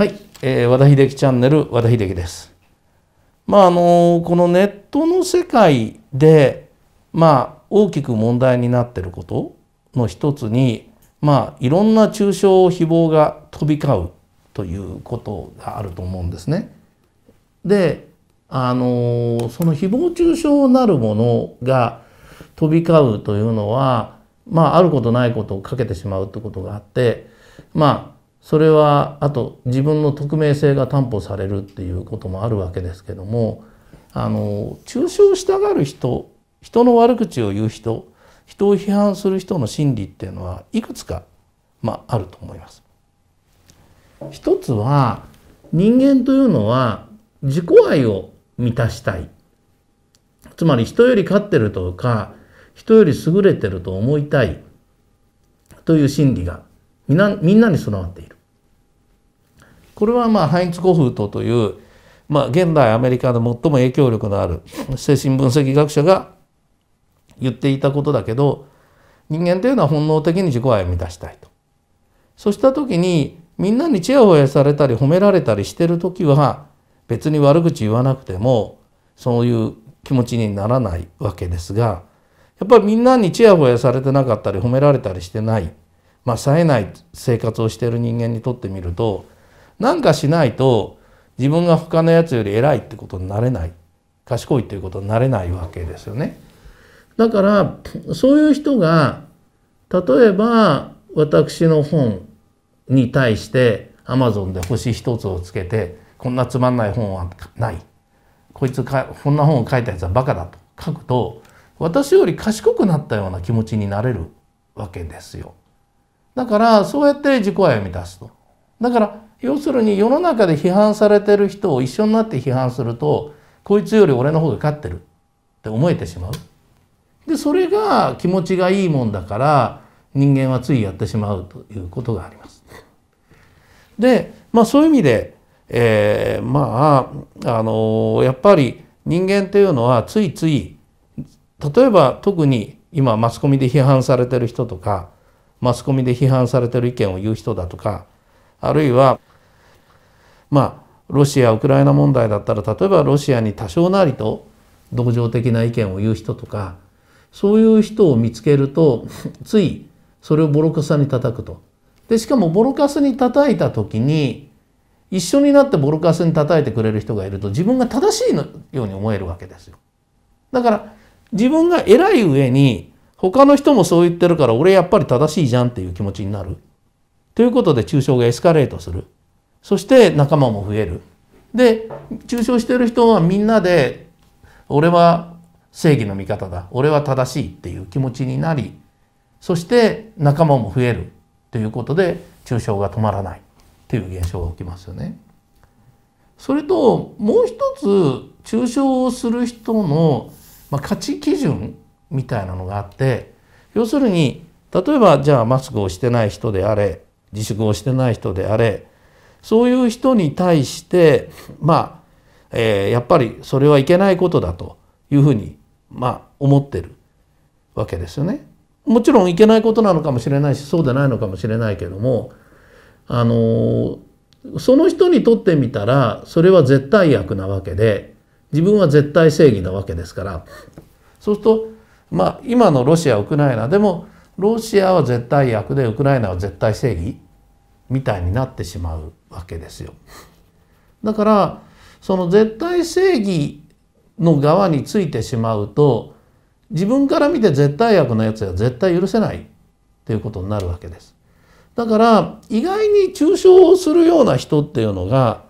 はい、えー、和田秀樹チャンネル和田秀樹です。まああのこのネットの世界でまあ大きく問題になってることの一つにまあいろんな抽象誹謗が飛び交うということがあると思うんですね。であのその誹謗中傷なるものが飛び交うというのはまああることないことをかけてしまうということがあってまあそれはあと自分の匿名性が担保されるっていうこともあるわけですけどもあの抽象したがる人人の悪口を言う人人を批判する人の心理っていうのはいくつか、まあ、あると思います。一つは人間というのは自己愛を満たしたいつまり人より勝ってるとか人より優れてると思いたいという心理がみんなみんなに備わっている。これはまあハインツ・ゴフートという、まあ、現代アメリカで最も影響力のある精神分析学者が言っていたことだけど人間というのは本能的に自己愛を満たしたいと。そうした時にみんなにちやほやされたり褒められたりしてる時は別に悪口言わなくてもそういう気持ちにならないわけですがやっぱりみんなにちやほやされてなかったり褒められたりしてないまあ、冴えない生活をしている人間にとってみると何かしないと自分が他のやつより偉いってことになれない賢いっていうことになれないわけですよね。だからそういう人が例えば私の本に対してアマゾンで星一つをつけてこんなつまんない本はないこいつかこんな本を書いたやつはバカだと書くと私より賢くなったような気持ちになれるわけですよ。だからそうやって自己愛を満たすと。だから要するに世の中で批判されてる人を一緒になって批判するとこいつより俺の方が勝ってるって思えてしまう。でそれが気持ちがいいもんだから人間はついやってしまうということがあります。でまあそういう意味で、えー、まああのやっぱり人間というのはついつい例えば特に今マスコミで批判されてる人とかマスコミで批判されてる意見を言う人だとかあるいはまあロシア・ウクライナ問題だったら例えばロシアに多少なりと同情的な意見を言う人とかそういう人を見つけるとついそれをボロカスに叩くと。でしかもボロカスに叩いた時に一緒になってボロカスに叩いてくれる人がいると自分が正しいように思えるわけですよ。だから自分が偉い上に他の人もそう言ってるから俺やっぱり正しいじゃんっていう気持ちになる。ということで中象がエスカレートする。そして仲間も増える。で、中象してる人はみんなで俺は正義の味方だ。俺は正しいっていう気持ちになり、そして仲間も増えるということで中象が止まらないという現象が起きますよね。それともう一つ中象をする人の、まあ、価値基準みたいなのがあって要するに例えばじゃあマスクをしてない人であれ自粛をしてない人であれそういう人に対してまあ、えー、やっぱりそれはいけないことだというふうにまあ思ってるわけですよね。もちろんいけないことなのかもしれないしそうでないのかもしれないけどもあのー、その人にとってみたらそれは絶対悪なわけで自分は絶対正義なわけですからそうするとまあ、今のロシア、ウクライナでも、ロシアは絶対悪で、ウクライナは絶対正義みたいになってしまうわけですよ。だから、その絶対正義の側についてしまうと、自分から見て絶対悪なやつは絶対許せないっていうことになるわけです。だから意外に中傷をするような人っていうのが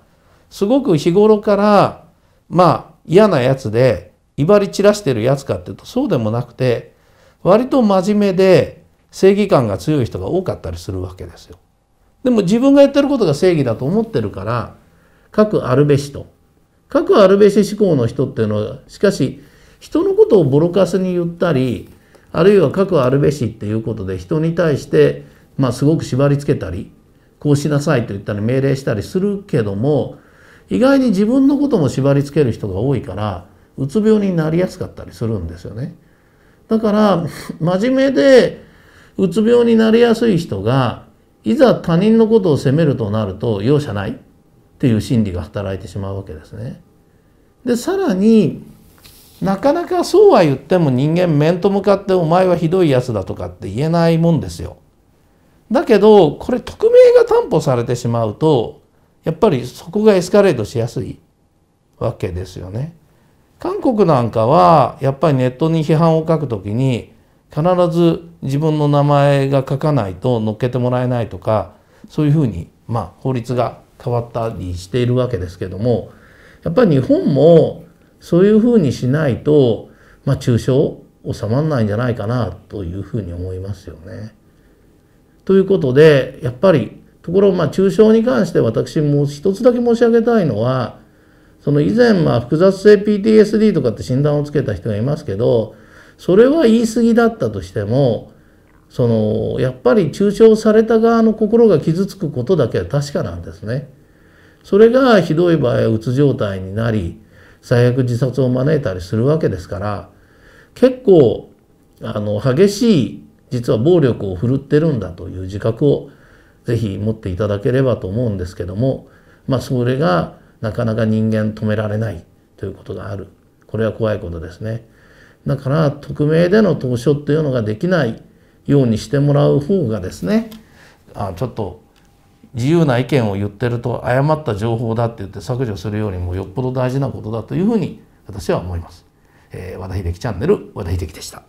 すごく日頃からまあ嫌なやつで威張り散らしてるやつかっていうとそうでもなくて割と真面目で正義感が強い人が多かったりするわけですよ。でも自分がやってることが正義だと思ってるから各あるべしと。各あるべし思考の人っていうのはしかし人のことをボロカスに言ったりあるいは各あるべしっていうことで人に対してまあすごく縛りつけたりこうしなさいと言ったり命令したりするけども意外に自分のことも縛りつける人が多いからうつ病になりやすかったりするんですよね。だから 真面目でうつ病になりやすい人がいざ他人のことを責めるとなると容赦ないっていう心理が働いてしまうわけですね。でさらになかなかそうは言っても人間面と向かってお前はひどいやつだとかって言えないもんですよ。だけどこれ匿名が担保されてしまうとやっぱりそこがエスカレートしやすいわけですよね。韓国なんかはやっぱりネットに批判を書くときに必ず自分の名前が書かないと載っけてもらえないとかそういうふうにまあ法律が変わったりしているわけですけどもやっぱり日本もそういうふうにしないとまあ中傷収まらないんじゃないかなというふうに思いますよね。ということでやっぱりところまあ中傷に関して私もう一つだけ申し上げたいのはその以前、まあ、複雑性 PTSD とかって診断をつけた人がいますけど、それは言い過ぎだったとしても、その、やっぱり中傷された側の心が傷つくことだけは確かなんですね。それがひどい場合はうつ状態になり、最悪自殺を招いたりするわけですから、結構、あの、激しい、実は暴力を振るってるんだという自覚を、ぜひ持っていただければと思うんですけども、まあ、それが、なかなか人間止められないということがある。これは怖いことですね。だから匿名での投書っていうのができないようにしてもらう方がですねあちょっと自由な意見を言ってると誤った情報だって言って削除するよりもよっぽど大事なことだというふうに私は思います。えー、和田秀樹チャンネル和田秀樹でした。